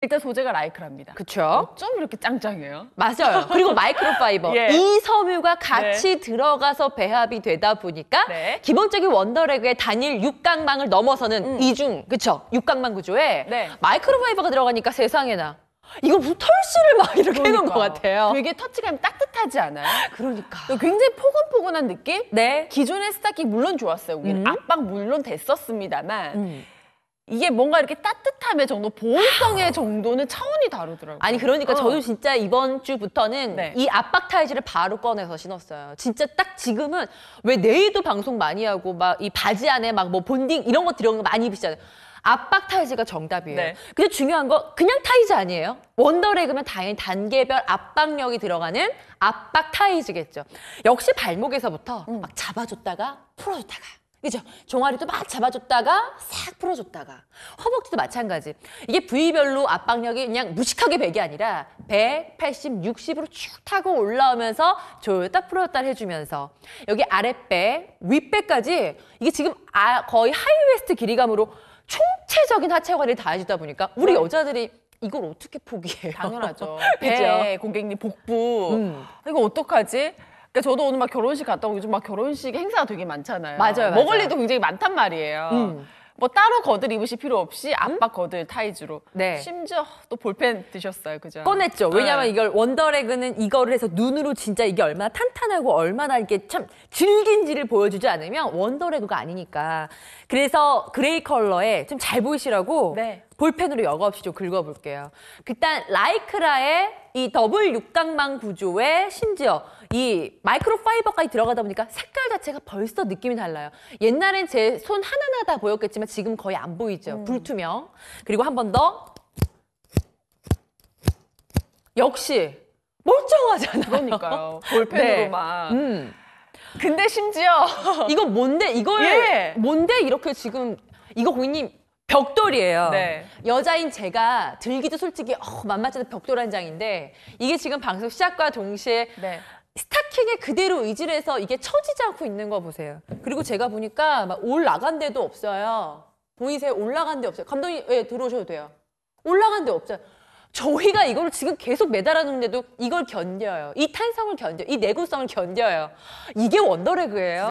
일단 소재가 라이크랍니다. 그쵸? 어쩜 이렇게 짱짱해요? 맞아요. 그리고 마이크로파이버. 예. 이 섬유가 같이 네. 들어가서 배합이 되다 보니까 네. 기본적인 원더레그의 단일 육각망을 넘어서는 음. 이중, 그쵸? 육각망 구조에 네. 마이크로파이버가 들어가니까 세상에나. 이거 무슨 털씨를 막 이렇게 해놓은 것 그러니까요. 같아요. 되게 터치감이 따뜻하지 않아요? 그러니까. 굉장히 포근포근한 느낌? 네. 기존의 스타킹 물론 좋았어요. 우리는 음. 압박 물론 됐었습니다만. 음. 이게 뭔가 이렇게 따뜻함의 정도, 보호성의 정도는 차원이 다르더라고요. 아니 그러니까 어. 저도 진짜 이번 주부터는 네. 이 압박 타이즈를 바로 꺼내서 신었어요. 진짜 딱 지금은 왜 내일도 방송 많이 하고 막 이 바지 안에 막 뭐 본딩 이런 거 들어간 거 많이 입으시잖아요. 압박 타이즈가 정답이에요. 네. 근데 중요한 거 그냥 타이즈 아니에요. 원더레그면 당연히 단계별 압박력이 들어가는 압박 타이즈겠죠. 역시 발목에서부터 음. 막 잡아줬다가 풀어줬다가 그죠? 종아리도 막 잡아줬다가 싹 풀어줬다가 허벅지도 마찬가지. 이게 부위별로 압박력이 그냥 무식하게 100이 아니라 180, 60으로 쭉 타고 올라오면서 조였다 풀었다 해주면서 여기 아랫배, 윗배까지 이게 지금 아, 거의 하이웨스트 길이감으로 총체적인 하체 관리를 다 해주다 보니까 우리 네. 여자들이 이걸 어떻게 포기해요? 당연하죠. 배, 고객님 복부. 음. 이거 어떡하지? 그러니까 저도 오늘 막 결혼식 갔다 오고 요즘 막 결혼식 행사가 되게 많잖아요. 맞아요, 맞아요. 먹을 일도 굉장히 많단 말이에요. 음. 뭐 따로 거들 입으실 필요 없이 아빠 음? 거들 타이즈로 네. 심지어 또 볼펜 드셨어요 그죠? 꺼냈죠 왜냐하면 네. 이걸 원더레그는 이거를 해서 눈으로 진짜 이게 얼마나 탄탄하고 얼마나 이게 참 질긴지를 보여주지 않으면 원더레그가 아니니까 그래서 그레이 컬러에 좀 잘 보이시라고 네. 볼펜으로 여과 없이 좀 긁어볼게요. 일단 라이크라의 이 더블 육각망 구조에 심지어 이 마이크로파이버까지 들어가다 보니까 색깔 자체가 벌써 느낌이 달라요. 옛날엔 제 손하나나다 보였겠지만 지금 거의 안 보이죠. 음. 불투명. 그리고 한 번 더. 역시 멀쩡하잖아요. 그러니까요. 네. 볼펜으로만. 네. 음. 근데 심지어 이거 뭔데 이걸 예. 뭔데 이렇게 지금 이거 고객님 벽돌이에요. 네. 여자인 제가 들기도 솔직히 어, 만만치 않은 벽돌 한 장인데 이게 지금 방송 시작과 동시에 네. 스타킹에 그대로 의지를 해서 이게 처지지 않고 있는 거 보세요. 그리고 제가 보니까 막 올라간 데도 없어요. 보이세요? 올라간 데 없어요. 감독님 예, 들어오셔도 돼요. 올라간 데 없어요. 저희가 이걸 지금 계속 매달았는데도 이걸 견뎌요. 이 탄성을 견뎌요. 이 내구성을 견뎌요. 이게 원더레그예요.